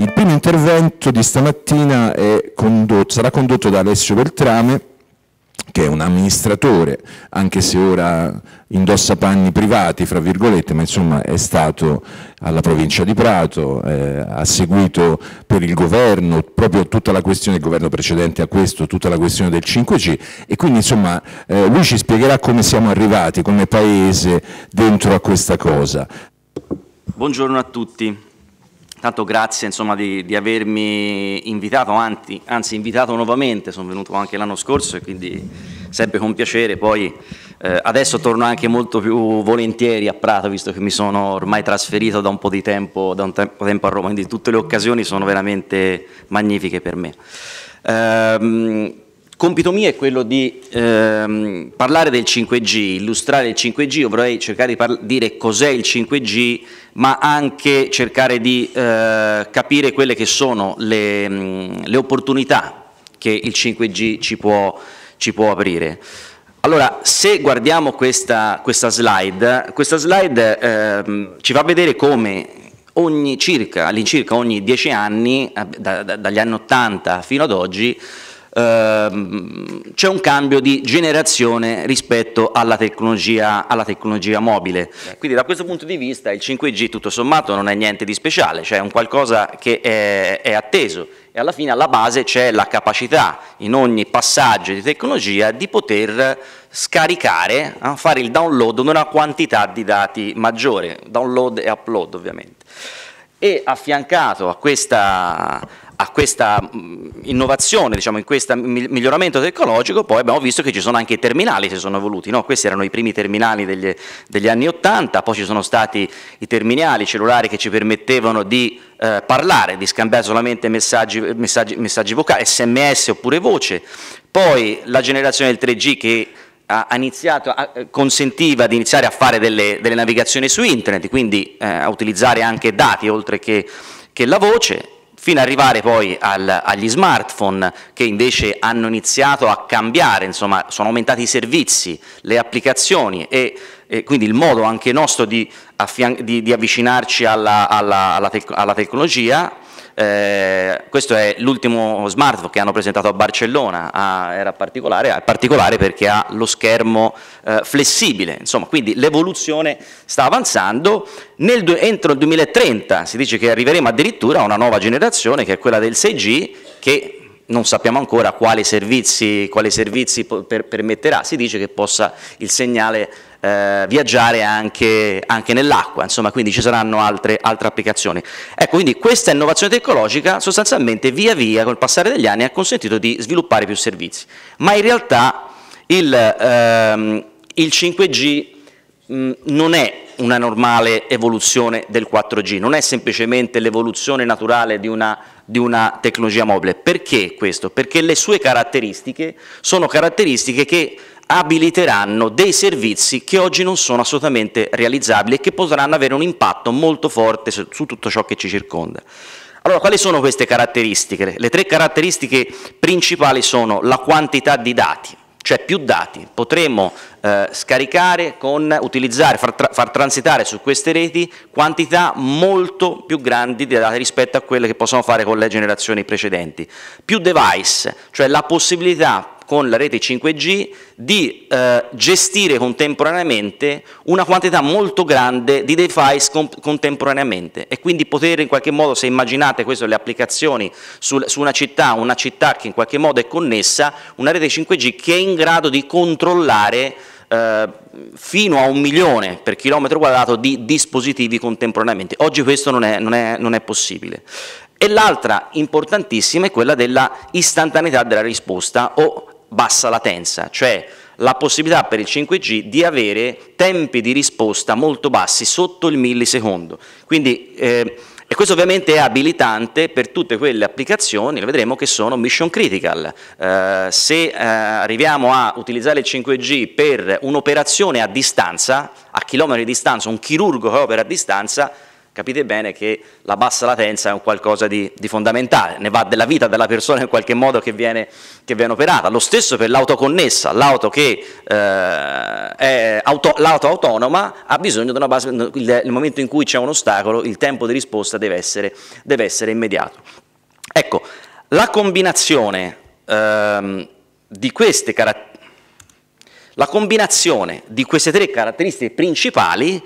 Il primo intervento di stamattina condotto, sarà condotto da Alessio Beltrame che è un amministratore, anche se ora indossa panni privati, fra virgolette, ma insomma è stato alla provincia di Prato, eh, ha seguito per il governo proprio tutta la questione il governo precedente a questo, tutta la questione del 5G e quindi insomma eh, lui ci spiegherà come siamo arrivati come paese dentro a questa cosa. Buongiorno a tutti. Tanto grazie insomma, di, di, avermi invitato, anzi, anzi, invitato nuovamente, sono venuto anche l'anno scorso e quindi sempre con piacere, poi eh, adesso torno anche molto più volentieri a Prato visto che mi sono ormai trasferito da un po' di tempo, da un tempo, tempo a Roma, quindi tutte le occasioni sono veramente magnifiche per me. Ehm, compito mio è quello di ehm, parlare del 5G, illustrare il 5G, io vorrei cercare di dire cos'è il 5G, ma anche cercare di eh, capire quelle che sono le, mh, mm, le, opportunità che il 5G ci può, ci può aprire. Allora, se guardiamo questa, questa slide, questa slide ehm, ci fa vedere come all'incirca ogni 10 anni, da, da, dagli anni 80 fino ad oggi, Ehm, c'è un cambio di generazione rispetto alla tecnologia, alla tecnologia, mobile. Quindi da questo punto di vista il 5G tutto sommato non è niente di speciale, cioè è un qualcosa che è, è atteso e alla fine alla base c'è la capacità in ogni passaggio di tecnologia di poter scaricare, eh, fare il download di una quantità di dati maggiore, download e upload ovviamente. E affiancato a questa a questa mm, innovazione, diciamo, in questo miglioramento tecnologico, poi abbiamo visto che ci sono anche i terminali che si sono evoluti, no? questi erano i primi terminali degli, degli anni Ottanta, poi ci sono stati i terminali i cellulari che ci permettevano di eh, parlare, di scambiare solamente messaggi, messaggi, messaggi vocali, sms oppure voce, poi la generazione del 3G che ha Iniziato, eh, consentiva di iniziare a fare delle, delle navigazioni su internet, quindi eh, a utilizzare anche dati oltre che, che la voce, fino ad arrivare poi al, agli smartphone che invece hanno iniziato a cambiare, insomma sono aumentati i servizi, le applicazioni e, e quindi il modo anche nostro di, di, di avvicinarci alla, alla, alla, tec alla tecnologia eh, questo è l'ultimo smartphone che hanno presentato a Barcellona, ah, era particolare, è particolare perché ha lo schermo eh, flessibile, insomma, quindi l'evoluzione sta avanzando, Nel, entro il 2030 si dice che arriveremo addirittura a una nuova generazione che è quella del 6G che non sappiamo ancora quali servizi, quali servizi per, permetterà, si dice che possa il segnale eh, viaggiare anche, anche nell'acqua, insomma quindi ci saranno altre, altre, applicazioni. Ecco quindi questa innovazione tecnologica sostanzialmente via via col passare degli anni ha consentito di sviluppare più servizi, ma in realtà il, ehm, il 5G non è una normale evoluzione del 4G, non è semplicemente l'evoluzione naturale di una di una tecnologia mobile. Perché questo? Perché le sue caratteristiche sono caratteristiche che abiliteranno dei servizi che oggi non sono assolutamente realizzabili e che potranno avere un impatto molto forte su, tutto ciò che ci circonda. Allora, quali sono queste caratteristiche? Le tre caratteristiche principali sono la quantità di dati, cioè più dati potremo eh, scaricare, con, utilizzare, far, tra, far, transitare su queste reti quantità molto più grandi di dati rispetto a quelle che possono fare con le generazioni precedenti. Più device, cioè la possibilità con la rete 5G di eh, gestire contemporaneamente una quantità molto grande di device contemporaneamente e quindi poter in qualche modo, se immaginate queste le applicazioni su, su una città, una città che in qualche modo è connessa, una rete 5G che è in grado di controllare eh, fino a un milione per chilometro quadrato di dispositivi contemporaneamente. Oggi questo non è, non è, non è possibile. E l'altra importantissima è quella dell'istantaneità della risposta o bassa latenza, cioè la possibilità per il 5G di avere tempi di risposta molto bassi, sotto il millisecondo. Quindi, eh, e questo ovviamente è abilitante per tutte quelle applicazioni, le vedremo, che sono mission critical. Eh, se eh, arriviamo a utilizzare il 5G per un'operazione a distanza, a chilometri di distanza, un chirurgo che opera a distanza, capite bene che la bassa latenza è un qualcosa di, di fondamentale, ne va della vita della persona in qualche modo che viene, che viene operata. Lo stesso per l'auto connessa, l'auto che eh, è auto, l'auto autonoma ha bisogno di una base, il, momento in cui c'è un ostacolo il tempo di risposta deve essere, deve essere immediato. Ecco, la combinazione ehm, di queste caratteristiche la combinazione di queste tre caratteristiche principali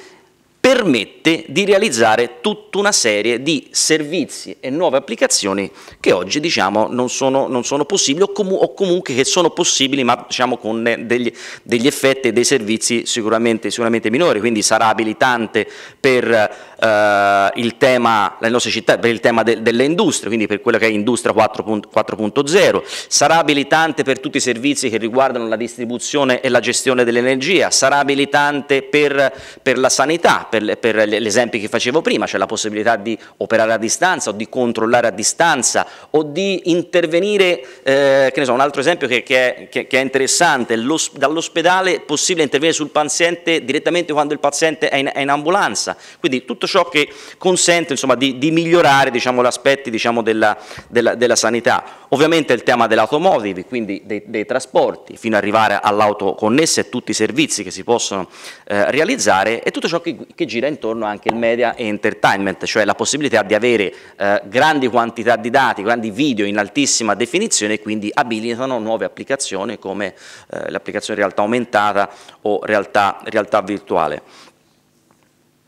permette di realizzare tutta una serie di servizi e nuove applicazioni che oggi diciamo, non, sono, non sono possibili o, comu o, comunque che sono possibili ma diciamo, con eh, degli, degli, effetti e dei servizi sicuramente, sicuramente minori, quindi sarà abilitante per, eh, il, tema, città, per il tema, de delle industrie, quindi per quella che è Industria 4.0, sarà abilitante per tutti i servizi che riguardano la distribuzione e la gestione dell'energia, sarà abilitante per, per la sanità, per, per esempi che facevo prima, cioè la possibilità di operare a distanza o di controllare a distanza o di intervenire, eh, che ne so, un altro esempio che, che, è, che, che è, interessante, dall'ospedale è possibile intervenire sul paziente direttamente quando il paziente è in, è in ambulanza, quindi tutto ciò che consente insomma, di, di, migliorare diciamo, gli aspetti diciamo, della, della, della, sanità. Ovviamente il tema dell'automotive, quindi dei, dei trasporti, fino ad arrivare all'auto connessa e tutti i servizi che si possono eh, realizzare e tutto ciò che, che che gira intorno anche il media e entertainment, cioè la possibilità di avere eh, grandi quantità di dati, grandi video in altissima definizione e quindi abilitano nuove applicazioni come eh, l'applicazione realtà aumentata o realtà, realtà virtuale.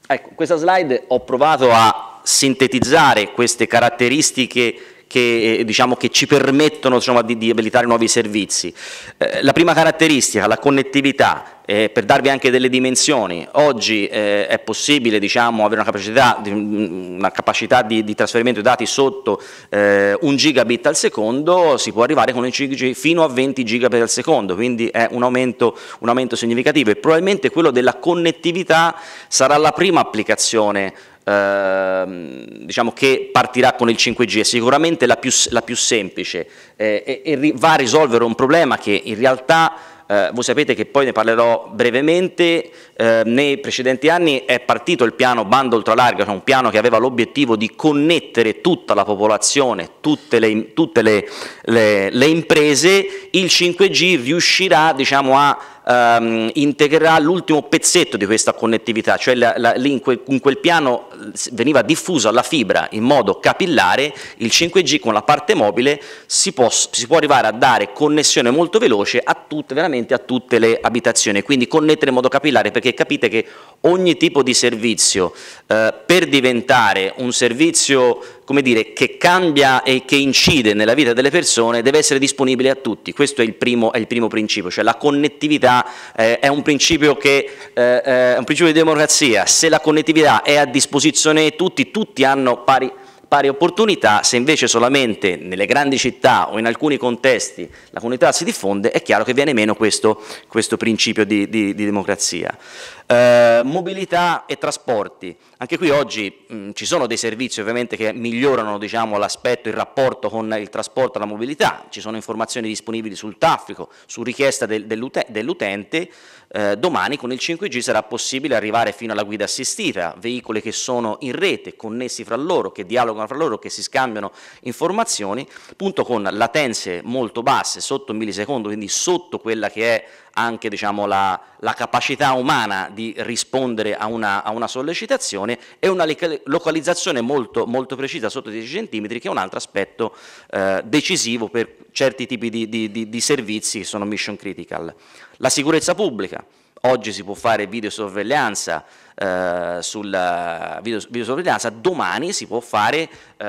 Ecco, questa slide ho provato a sintetizzare queste caratteristiche che, eh, diciamo, che ci permettono insomma, di, di, abilitare nuovi servizi. Eh, la prima caratteristica, la connettività, eh, per darvi anche delle dimensioni, oggi eh, è possibile diciamo, avere una capacità, di, mm, mm, una capacità di, di trasferimento di dati sotto eh, 1 gigabit al secondo, si può arrivare con fino a 20 gigabit al secondo, quindi è un aumento, un aumento significativo e probabilmente quello della connettività sarà la prima applicazione ehm, diciamo che partirà con il 5G, è sicuramente la più, la più semplice eh, e, e, va a risolvere un problema che in realtà eh, voi sapete che poi ne parlerò brevemente, eh, nei precedenti anni è partito il piano bando ultralarga, cioè un piano che aveva l'obiettivo di connettere tutta la popolazione, tutte, le, tutte le, le, le imprese, il 5G riuscirà diciamo, a ehm, integrerà l'ultimo pezzetto di questa connettività, cioè la, la, in, quel, in quel piano eh, veniva diffusa la fibra in modo capillare, il 5G con la parte mobile si può, si può arrivare a dare connessione molto veloce a tutte, veramente a tutte le abitazioni, quindi connettere in modo capillare perché capite che ogni tipo di servizio eh, per diventare un servizio come dire, che cambia e che incide nella vita delle persone deve essere disponibile a tutti. Questo è il primo, è il primo principio, cioè la connettività eh, è, un principio che, eh, eh, è un principio di democrazia. Se la connettività è a disposizione di tutti, tutti hanno pari pari opportunità, se invece solamente nelle grandi città o in alcuni contesti la comunità si diffonde, è chiaro che viene meno questo, questo principio di, di, di democrazia. Eh, mobilità e trasporti, anche qui oggi mh, mm, ci sono dei servizi ovviamente che migliorano diciamo, l'aspetto, il rapporto con il trasporto e la mobilità, ci sono informazioni disponibili sul traffico, su richiesta del, dell'utente, eh, domani con il 5G sarà possibile arrivare fino alla guida assistita, veicoli che sono in rete, connessi fra loro, che dialogano fra loro, che si scambiano informazioni, appunto con latenze molto basse, sotto un millisecondo, quindi sotto quella che è anche diciamo, la, la, capacità umana di rispondere a una, a una sollecitazione e una localizzazione molto, molto, precisa sotto i 10 cm che è un altro aspetto eh, decisivo per certi tipi di, di, di, di servizi che sono mission critical. La sicurezza pubblica, oggi si può fare videosorveglianza, eh, sulla eh, videosorveglianza, domani si può fare eh,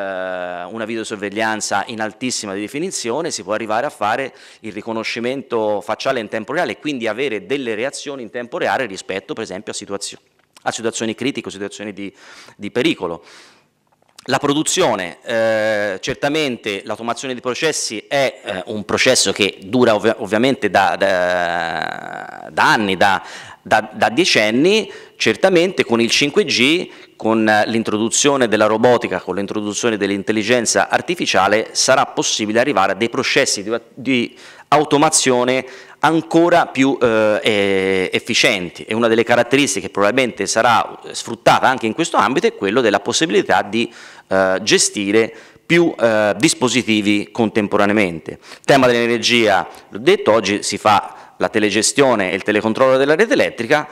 una videosorveglianza in altissima definizione, si può arrivare a fare il riconoscimento facciale in tempo reale e quindi avere delle reazioni in tempo reale rispetto per esempio a situazioni, a situazioni critiche, situazioni di, di pericolo. La produzione, eh, certamente l'automazione dei processi è eh, un processo che dura ov ovviamente da, da, da anni, da, da, decenni, certamente con il 5G, con l'introduzione della robotica, con l'introduzione dell'intelligenza artificiale sarà possibile arrivare a dei processi di, di automazione ancora più eh, efficienti e una delle caratteristiche che probabilmente sarà sfruttata anche in questo ambito è quella della possibilità di eh, gestire più eh, dispositivi contemporaneamente. Tema dell'energia, l'ho detto, oggi si fa la telegestione e il telecontrollo della rete elettrica,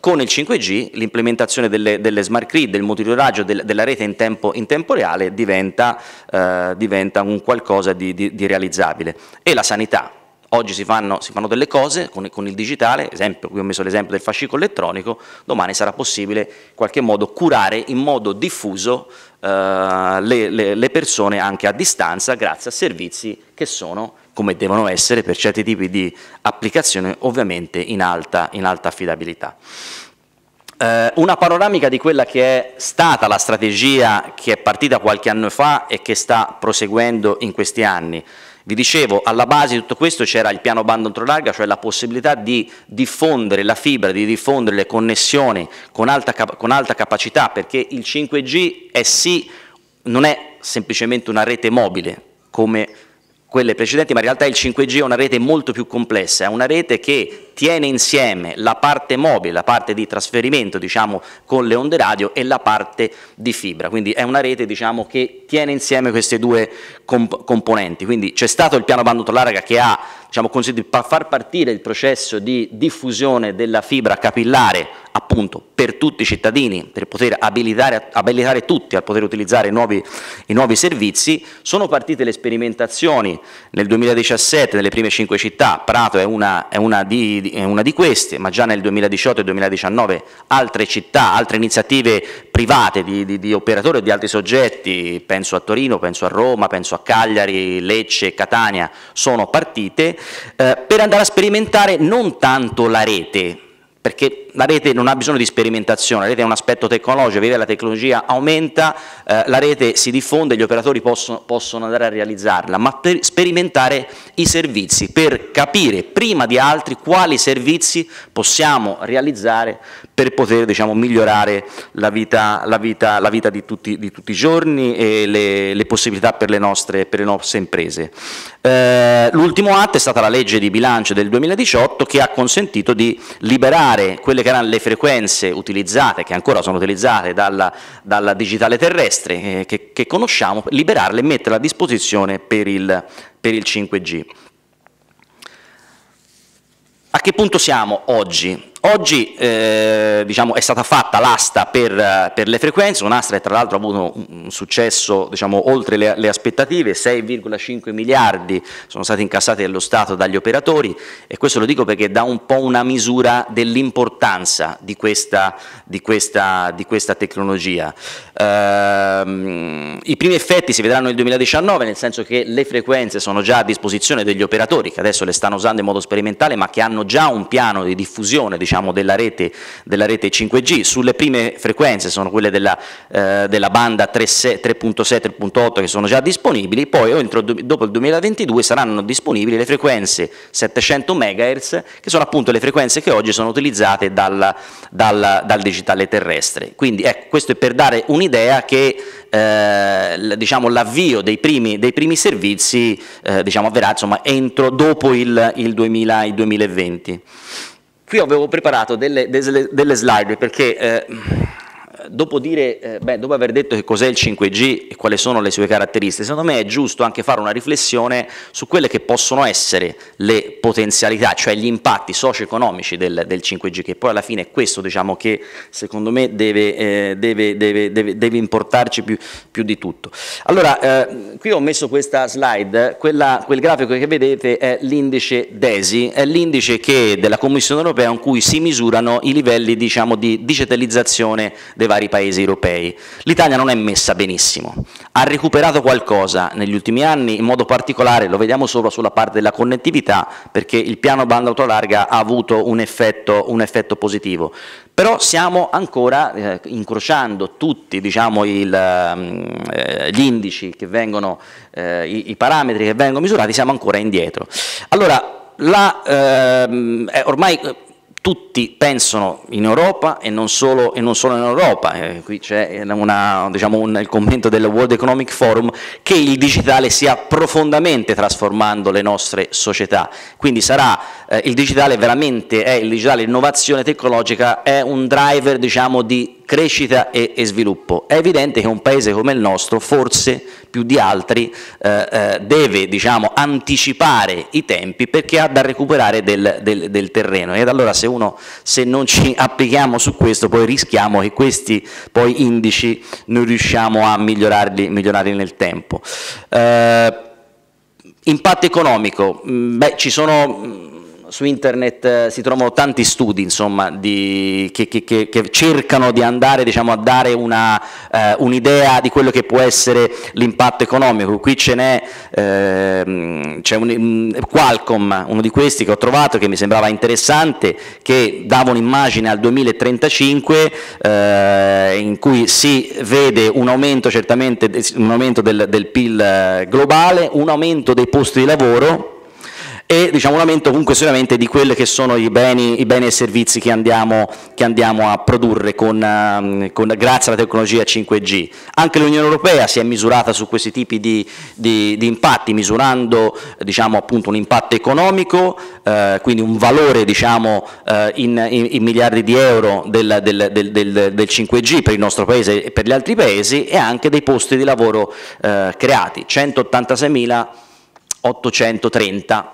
con il 5G l'implementazione delle, delle, smart grid, del monitoraggio del, della rete in tempo, in tempo reale diventa, eh, diventa, un qualcosa di, di, di, realizzabile. E la sanità. Oggi si fanno, si fanno delle cose con, con, il digitale, esempio, qui ho messo l'esempio del fascicolo elettronico, domani sarà possibile in qualche modo curare in modo diffuso eh, le, le, le persone anche a distanza grazie a servizi che sono come devono essere per certi tipi di applicazione ovviamente in alta, in alta affidabilità. Eh, una panoramica di quella che è stata la strategia che è partita qualche anno fa e che sta proseguendo in questi anni vi dicevo, alla base di tutto questo c'era il piano bando ultralarga, cioè la possibilità di diffondere la fibra, di diffondere le connessioni con alta, con alta capacità, perché il 5G è sì, non è semplicemente una rete mobile, come quelle precedenti, ma in realtà il 5G è una rete molto più complessa, è una rete che tiene insieme la parte mobile, la parte di trasferimento diciamo, con le onde radio e la parte di fibra, quindi è una rete diciamo, che tiene insieme queste due comp componenti, quindi c'è stato il piano bando larga che ha diciamo, consentito di far partire il processo di diffusione della fibra capillare appunto per tutti i cittadini, per poter abilitare, abilitare tutti a poter utilizzare nuovi, i nuovi servizi, sono partite le sperimentazioni nel 2017 nelle prime cinque città, Prato è una, è una, di, è una di queste, ma già nel 2018 e 2019 altre città, altre iniziative private di, di, di operatori o di altri soggetti, penso a Torino, penso a Roma, penso a Cagliari, Lecce, Catania, sono partite eh, per andare a sperimentare non tanto la rete, perché la rete non ha bisogno di sperimentazione, la rete è un aspetto tecnologico, via la tecnologia aumenta, eh, la rete si diffonde, gli operatori possono, possono andare a realizzarla, ma per sperimentare i servizi, per capire prima di altri quali servizi possiamo realizzare per poter diciamo, migliorare la vita, la vita, la vita di, tutti, di, tutti, i giorni e le, le possibilità per le nostre, per le nostre imprese. Eh, L'ultimo atto è stata la legge di bilancio del 2018 che ha consentito di liberare eliminare quelle che erano le frequenze utilizzate, che ancora sono utilizzate dalla, dalla digitale terrestre eh, che, che, conosciamo, liberarle e metterle a disposizione per il, per il 5G. A che punto siamo oggi? Oggi eh, diciamo, è stata fatta l'asta per, per, le frequenze, un'asta che tra l'altro ha avuto un successo diciamo, oltre le, le aspettative, 6,5 miliardi sono stati incassati dallo Stato, dagli operatori e questo lo dico perché dà un po' una misura dell'importanza di questa, di questa, di questa tecnologia. Ehm, I primi effetti si vedranno nel 2019, nel senso che le frequenze sono già a disposizione degli operatori che adesso le stanno usando in modo sperimentale ma che hanno già un piano di diffusione diciamo, diciamo, della, rete, della, rete, 5G. Sulle prime frequenze sono quelle della, eh, della banda 37 38 che sono già disponibili, poi entro, dopo il 2022 saranno disponibili le frequenze 700 MHz che sono appunto le frequenze che oggi sono utilizzate dal, dal, dal digitale terrestre. Quindi ecco, questo è per dare un'idea che eh, diciamo, l'avvio dei primi, dei primi servizi eh, diciamo, avverrà insomma, entro, dopo il, il, 2000, il 2020. Qui avevo preparato delle, delle, delle slide perché eh, dopo, dire, eh, beh, dopo aver detto che cos'è il 5G e quali sono le sue caratteristiche, secondo me è giusto anche fare una riflessione su quelle che possono essere le potenzialità, cioè gli impatti socio-economici del, del 5G, che poi alla fine è questo diciamo, che secondo me deve, eh, deve, deve, deve importarci più, più, di tutto. Allora, eh, qui ho messo questa slide, quella, quel grafico che vedete è l'indice DESI, è l'indice della Commissione europea in cui si misurano i livelli diciamo, di digitalizzazione dei vari vari paesi europei. L'Italia non è messa benissimo, ha recuperato qualcosa negli ultimi anni, in modo particolare lo vediamo solo sulla parte della connettività, perché il piano banda autolarga ha avuto un effetto, un effetto positivo. Però stiamo ancora eh, incrociando tutti diciamo, il, eh, gli indici che vengono, eh, i, i parametri che vengono misurati, siamo ancora indietro. Allora, la, ehm, ormai tutti pensano in Europa e non solo, e non solo in Europa, eh, qui c'è una, diciamo un, il commento del World Economic Forum, che il digitale stia profondamente trasformando le nostre società, quindi sarà eh, il digitale veramente, è il digitale, l'innovazione tecnologica è un driver diciamo, di crescita e, e, sviluppo. È evidente che un paese come il nostro, forse più di altri, eh, eh, deve diciamo, anticipare i tempi perché ha da recuperare del, del, del terreno ed allora se, uno, se, non ci applichiamo su questo poi rischiamo che questi poi indici non riusciamo a migliorarli, migliorarli nel tempo. Eh, impatto economico, mm, beh, ci sono mm, su internet eh, si trovano tanti studi insomma, di, che, che, che, cercano di andare diciamo, a dare eh, un'idea eh, un di quello che può essere l'impatto economico. Qui ce n'è eh, un, Qualcomm, uno di questi che ho trovato che mi sembrava interessante, che dava un'immagine al 2035 eh, in cui si vede un aumento certamente un aumento del, del PIL globale, un aumento dei posti di lavoro e diciamo, un aumento comunque solamente di quelli che sono i beni, i beni e i servizi che andiamo, che andiamo a produrre con, um, con, grazie alla tecnologia 5G. Anche l'Unione Europea si è misurata su questi tipi di, di, di impatti, misurando diciamo, appunto, un impatto economico, eh, quindi un valore diciamo, eh, in, in, in, miliardi di euro del, del, del, del, 5G per il nostro paese e per gli altri paesi e anche dei posti di lavoro eh, creati, 186.830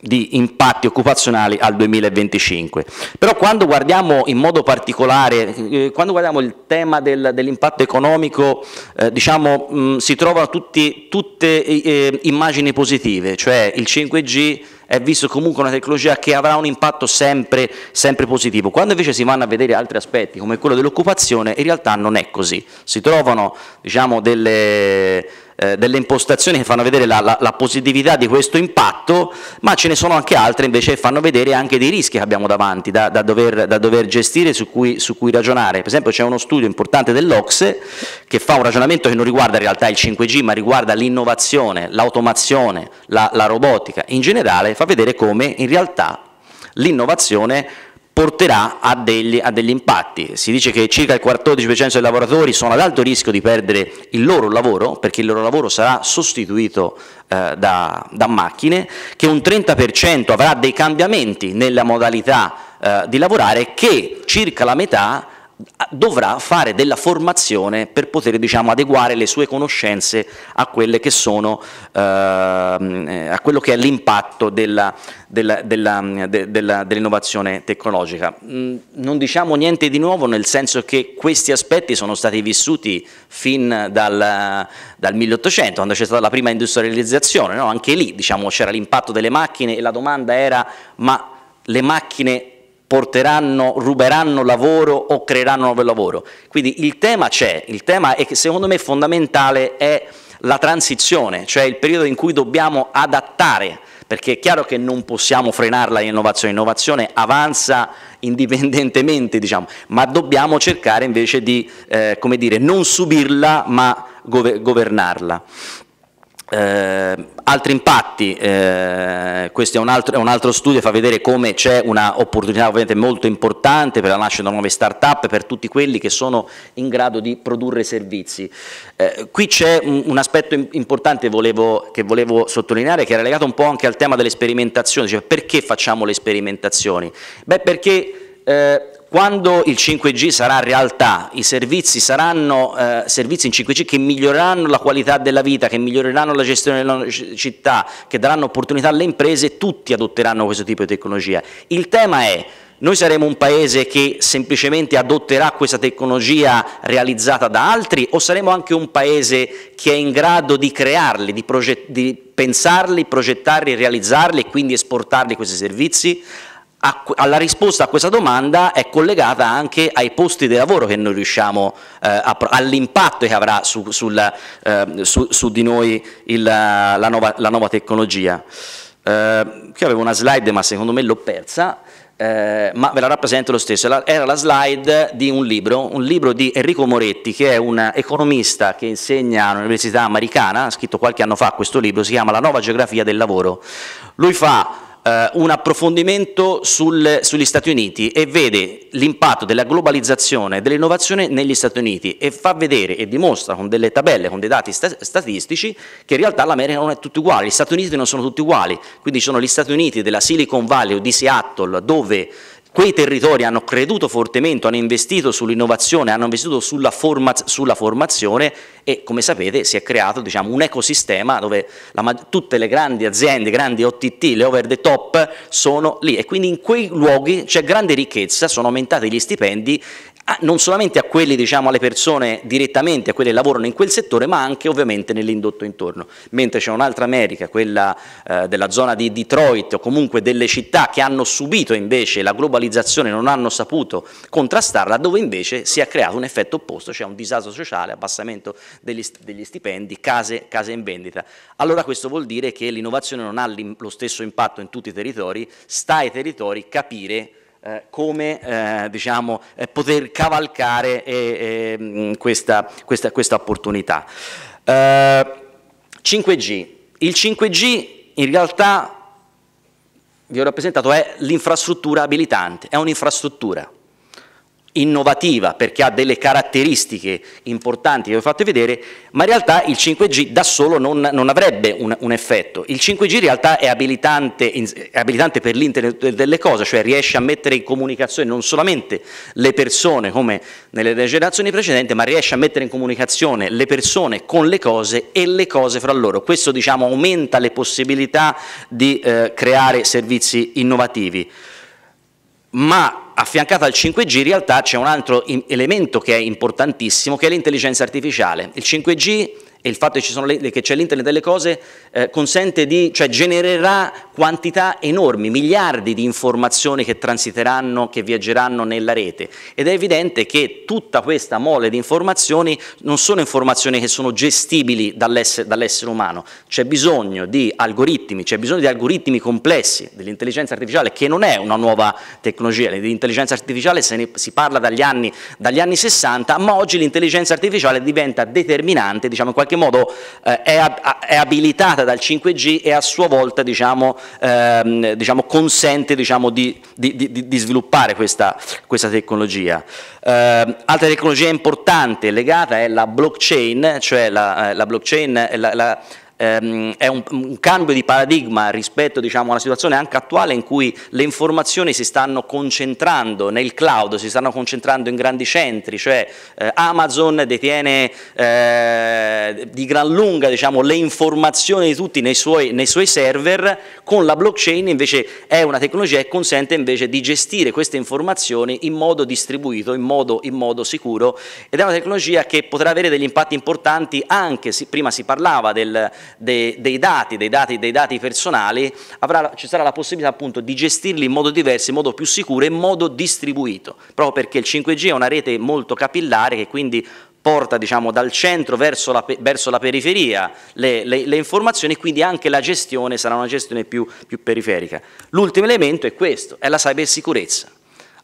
di impatti occupazionali al 2025. Però quando guardiamo in modo particolare, eh, quando guardiamo il tema del, dell'impatto economico, eh, diciamo, mh, mm, si trovano tutti, tutte eh, eh immagini positive, cioè il 5G è visto comunque una tecnologia che avrà un impatto sempre, sempre positivo. Quando invece si vanno a vedere altri aspetti come quello dell'occupazione, in realtà non è così. Si trovano diciamo, delle eh, delle impostazioni che fanno vedere la, la, la, positività di questo impatto, ma ce ne sono anche altre invece che fanno vedere anche dei rischi che abbiamo davanti da, da, dover, da dover, gestire, su cui, su cui, ragionare. Per esempio c'è uno studio importante dell'Ocse che fa un ragionamento che non riguarda in realtà il 5G, ma riguarda l'innovazione, l'automazione, la, la robotica in generale, fa vedere come in realtà l'innovazione porterà a degli, a degli, impatti. Si dice che circa il 14% dei lavoratori sono ad alto rischio di perdere il loro lavoro, perché il loro lavoro sarà sostituito eh, da, da, macchine, che un 30% avrà dei cambiamenti nella modalità eh, di lavorare, che circa la metà dovrà fare della formazione per poter diciamo, adeguare le sue conoscenze a, che sono, ehm, eh, a quello che è l'impatto mm, dell'innovazione tecnologica. Mm, non diciamo niente di nuovo nel senso che questi aspetti sono stati vissuti fin dal, dal 1800 quando c'è stata la prima industrializzazione, no? anche lì diciamo, c'era l'impatto delle macchine e la domanda era ma le macchine porteranno, ruberanno lavoro o creeranno nuovo lavoro. Quindi il tema c'è, il tema è che secondo me fondamentale è la transizione, cioè il periodo in cui dobbiamo adattare, perché è chiaro che non possiamo frenarla l'innovazione, l'innovazione avanza indipendentemente, diciamo, ma dobbiamo cercare invece di eh, dire, non subirla ma governarla. Eh, altri impatti, eh, questo è un, altro, è un, altro, studio, fa vedere come c'è un'opportunità ovviamente molto importante per la nascita di nuove start-up, per tutti quelli che sono in grado di produrre servizi. Eh, qui c'è un, un, aspetto importante volevo, che volevo sottolineare, che era legato un po' anche al tema delle sperimentazioni, cioè perché facciamo le sperimentazioni? Beh, perché eh, quando il 5G sarà realtà, i servizi saranno eh, servizi in 5G che miglioreranno la qualità della vita, che miglioreranno la gestione della città, che daranno opportunità alle imprese, tutti adotteranno questo tipo di tecnologia. Il tema è noi saremo un paese che semplicemente adotterà questa tecnologia realizzata da altri o saremo anche un paese che è in grado di crearli, di, di pensarli, progettarli, realizzarli e quindi esportarli questi servizi? alla risposta a questa domanda è collegata anche ai posti di lavoro che noi riusciamo, eh, all'impatto che avrà su, sul, eh, su, su di noi il, la, nuova, la, nuova, tecnologia. Eh, avevo una slide ma secondo me l'ho persa, eh, ma ve la rappresento lo stesso, era la slide di un libro, un libro di Enrico Moretti che è un economista che insegna all'università americana, ha scritto qualche anno fa questo libro, si chiama La nuova geografia del lavoro. Lui fa eh, un approfondimento sul, sugli Stati Uniti e vede l'impatto della globalizzazione e dell'innovazione negli Stati Uniti e fa vedere e dimostra con delle tabelle, con dei dati sta statistici che in realtà l'America non è tutta uguale, gli Stati Uniti non sono tutti uguali, quindi sono gli Stati Uniti della Silicon Valley o di Seattle dove quei territori hanno creduto fortemente, hanno investito sull'innovazione, hanno investito sulla, forma, sulla, formazione e come sapete si è creato diciamo, un ecosistema dove la, tutte le grandi aziende, grandi OTT, le over the top sono lì e quindi in quei luoghi c'è grande ricchezza, sono aumentati gli stipendi non solamente a quelli, diciamo, alle persone direttamente, a quelli che lavorano in quel settore, ma anche ovviamente nell'indotto intorno. Mentre c'è un'altra America, quella eh, della zona di Detroit o comunque delle città che hanno subito invece la globalizzazione, non hanno saputo contrastarla, dove invece si è creato un effetto opposto, cioè un disastro sociale, abbassamento degli, degli stipendi, case, case, in vendita. Allora questo vuol dire che l'innovazione non ha lo stesso impatto in tutti i territori, sta ai territori capire eh, come eh, diciamo, eh, poter cavalcare eh, ehm, questa, questa, questa, opportunità. 5G. Eh, Il 5G in realtà, vi ho rappresentato, è l'infrastruttura abilitante, è un'infrastruttura innovativa perché ha delle caratteristiche importanti che vi ho fatto vedere, ma in realtà il 5G da solo non, non avrebbe un, un, effetto. Il 5G in realtà è abilitante, è abilitante per l'internet delle cose, cioè riesce a mettere in comunicazione non solamente le persone come nelle generazioni precedenti, ma riesce a mettere in comunicazione le persone con le cose e le cose fra loro. Questo diciamo, aumenta le possibilità di eh, creare servizi innovativi. Ma affiancata al 5G in realtà c'è un altro elemento che è importantissimo che è l'intelligenza artificiale. Il 5G e il fatto che, le, che c'è l'internet delle cose eh, consente di, cioè genererà quantità enormi, miliardi di informazioni che transiteranno, che viaggeranno nella rete ed è evidente che tutta questa mole di informazioni non sono informazioni che sono gestibili dall'essere, dall'essere umano, c'è bisogno di algoritmi, c'è bisogno di algoritmi complessi dell'intelligenza artificiale che non è una nuova tecnologia, l'intelligenza artificiale se ne, si parla dagli anni, dagli anni 60, ma oggi l'intelligenza artificiale diventa determinante, diciamo in qualche modo eh, è, è, abilitata dal 5G e a sua volta diciamo, ehm, diciamo consente diciamo, di, di, di, di, sviluppare questa, questa tecnologia. Eh, altra tecnologia importante legata è la blockchain, cioè la, eh, la blockchain, la, la ehm, è un, un, cambio di paradigma rispetto diciamo, a una situazione anche attuale in cui le informazioni si stanno concentrando nel cloud, si stanno concentrando in grandi centri, cioè eh, Amazon detiene eh, di gran lunga diciamo, le informazioni di tutti nei suoi, nei suoi server, con la blockchain invece è una tecnologia che consente invece di gestire queste informazioni in modo distribuito, in modo, in modo sicuro ed è una tecnologia che potrà avere degli impatti importanti anche, prima si parlava del, dei, dei, dati, dei, dati, dei dati, personali, avrà, ci sarà la possibilità appunto di gestirli in modo diverso, in modo più sicuro e in modo distribuito, proprio perché il 5G è una rete molto capillare che quindi porta diciamo, dal centro verso la, verso la periferia le, le, le informazioni e quindi anche la gestione sarà una gestione più, più periferica. L'ultimo elemento è questo, è la cybersicurezza.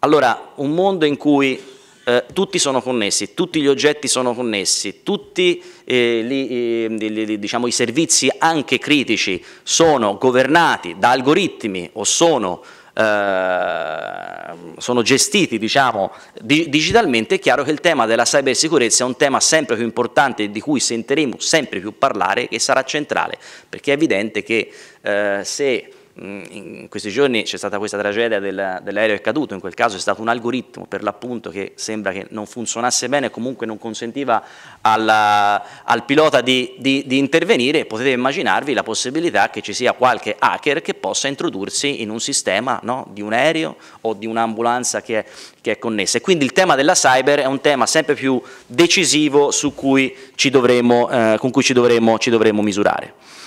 Allora, un mondo in cui eh, tutti sono connessi, tutti gli oggetti sono connessi, tutti eh, li, li, li, diciamo, i servizi anche critici sono governati da algoritmi o sono, eh, sono gestiti diciamo, di, digitalmente, è chiaro che il tema della cybersicurezza è un tema sempre più importante di cui sentiremo sempre più parlare e sarà centrale, perché è evidente che eh, se Mm, in questi giorni c'è stata questa tragedia del, dell'aereo è caduto, in quel caso è stato un algoritmo per l'appunto che sembra che non funzionasse bene, comunque non consentiva alla, al pilota di, di, di intervenire, potete immaginarvi la possibilità che ci sia qualche hacker che possa introdursi in un sistema no, di un aereo o di un'ambulanza che è, che è connessa. E quindi il tema della cyber è un tema sempre più decisivo cui dovremo, eh, con cui ci dovremo, ci dovremo misurare.